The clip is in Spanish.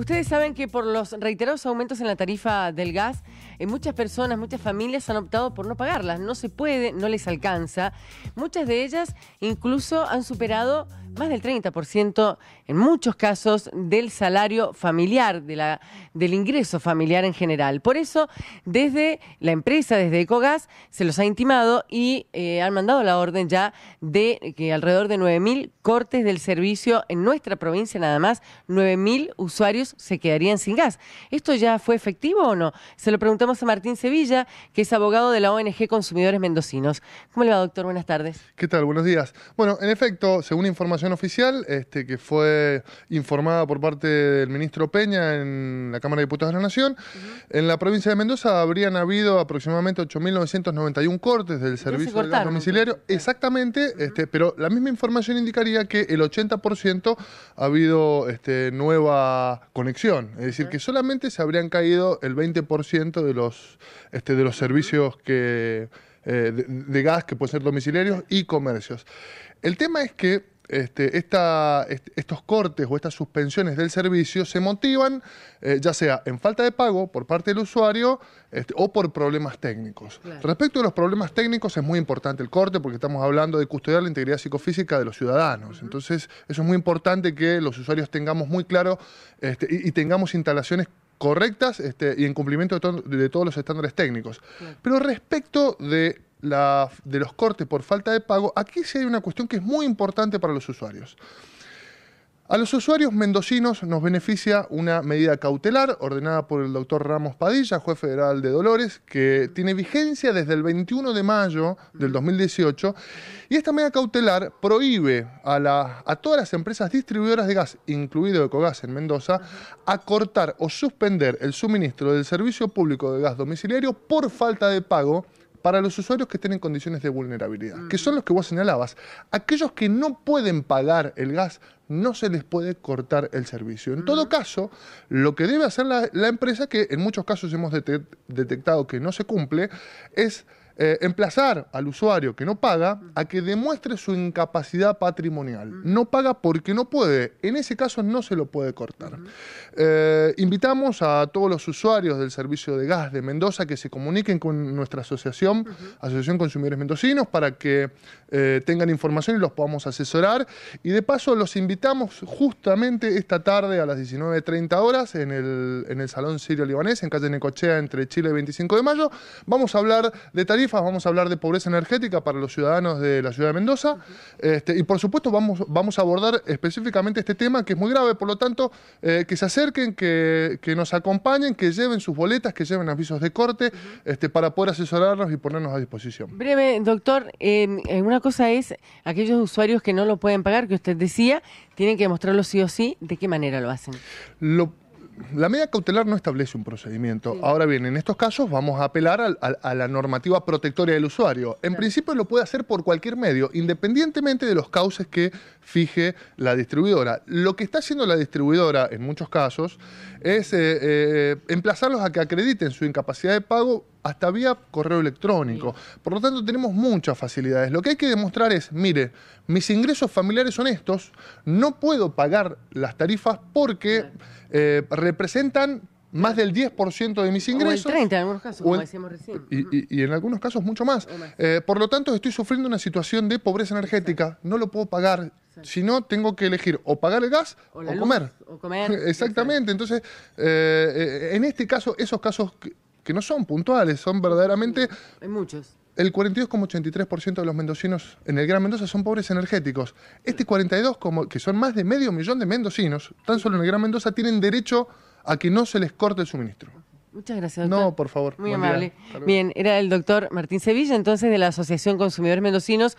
Ustedes saben que por los reiterados aumentos en la tarifa del gas, eh, muchas personas, muchas familias han optado por no pagarlas. No se puede, no les alcanza. Muchas de ellas incluso han superado más del 30% en muchos casos del salario familiar, de la, del ingreso familiar en general. Por eso, desde la empresa, desde Ecogas, se los ha intimado y eh, han mandado la orden ya de que alrededor de 9.000 cortes del servicio en nuestra provincia, nada más, 9.000 usuarios se quedarían sin gas. ¿Esto ya fue efectivo o no? Se lo preguntamos a Martín Sevilla, que es abogado de la ONG Consumidores Mendocinos. ¿Cómo le va, doctor? Buenas tardes. ¿Qué tal? Buenos días. Bueno, en efecto, según información oficial, este, que fue informada por parte del ministro Peña en la Cámara de Diputados de la Nación, en la provincia de Mendoza habrían habido aproximadamente 8.991 cortes del servicio gas domiciliario. Exactamente, este, pero la misma información indicaría que el 80% ha habido este, nueva conexión. Es decir, que solamente se habrían caído el 20% de los, este, de los servicios que, eh, de, de gas que pueden ser domiciliarios y comercios. El tema es que este, estos cortes o estas suspensiones del servicio se motivan eh, ya sea en falta de pago por parte del usuario este, o por problemas técnicos. Respecto a los problemas técnicos es muy importante el corte porque estamos hablando de custodiar la integridad psicofísica de los ciudadanos. Entonces eso es muy importante que los usuarios tengamos muy claro este, y, tengamos instalaciones correctas y en cumplimiento de, todos los estándares técnicos. Pero respecto de de los cortes por falta de pago, aquí sí hay una cuestión que es muy importante para los usuarios. A los usuarios mendocinos nos beneficia una medida cautelar ordenada por el doctor Ramos Padilla, juez federal de Dolores, que tiene vigencia desde el 21 de mayo del 2018. Y esta medida cautelar prohíbe a, a todas las empresas distribuidoras de gas, incluido Ecogas en Mendoza, a cortar o suspender el suministro del servicio público de gas domiciliario por falta de pago para los usuarios que estén en condiciones de vulnerabilidad, que son los que vos señalabas. Aquellos que no pueden pagar el gas, no se les puede cortar el servicio. En todo caso, lo que debe hacer la empresa, que en muchos casos hemos detectado que no se cumple, es eh, emplazar al usuario que no paga a que demuestre su incapacidad patrimonial. No paga porque no puede. En ese caso no se lo puede cortar. Eh, invitamos a todos los usuarios del servicio de gas de Mendoza que se comuniquen con nuestra asociación, Asociación Consumidores Mendocinos, para que eh, tengan información y los podamos asesorar. Y de paso los invitamos justamente esta tarde a las 19.30 horas en el, en el Salón Sirio Libanés, en calle Necochea, entre Chile y 25 de mayo. Vamos a hablar de vamos a hablar de pobreza energética para los ciudadanos de la ciudad de Mendoza. Este, y por supuesto vamos, vamos a abordar específicamente este tema que es muy grave, por lo tanto, eh, que se acerquen, que, que, nos acompañen, que lleven sus boletas, que lleven avisos de corte, este, para poder asesorarnos y ponernos a disposición. Breve, doctor, una cosa es aquellos usuarios que no lo pueden pagar, que usted decía, tienen que demostrarlo sí o sí, ¿de qué manera lo hacen? Lo la medida cautelar no establece un procedimiento. Ahora bien, en estos casos vamos a apelar a, la normativa protectoria del usuario. En principio lo puede hacer por cualquier medio, independientemente de los cauces que fije la distribuidora. Lo que está haciendo la distribuidora en muchos casos es eh, eh, emplazarlos a que acrediten su incapacidad de pago hasta vía correo electrónico. Por lo tanto, tenemos muchas facilidades. Lo que hay que demostrar es, mire, mis ingresos familiares son estos, no puedo pagar las tarifas porque eh, representan más del 10% de mis ingresos. O el 30 en algunos casos, como decíamos recién. Y, en algunos casos mucho más. Eh, por lo tanto, estoy sufriendo una situación de pobreza energética, no lo puedo pagar. Si no, tengo que elegir o pagar el gas o, comer. O comer. Exactamente. Entonces, eh, en este caso, esos casos que no son puntuales, son verdaderamente... Hay muchos. El 42,83% de los mendocinos en el Gran Mendoza son pobres energéticos. Este 42, como, que son más de medio millón de mendocinos, tan solo en el Gran Mendoza tienen derecho a que no se les corte el suministro. Muchas gracias. Doctor. No, por favor. Muy amable. Bien, era el doctor Martín Sevilla, entonces de la Asociación Consumidores Mendocinos.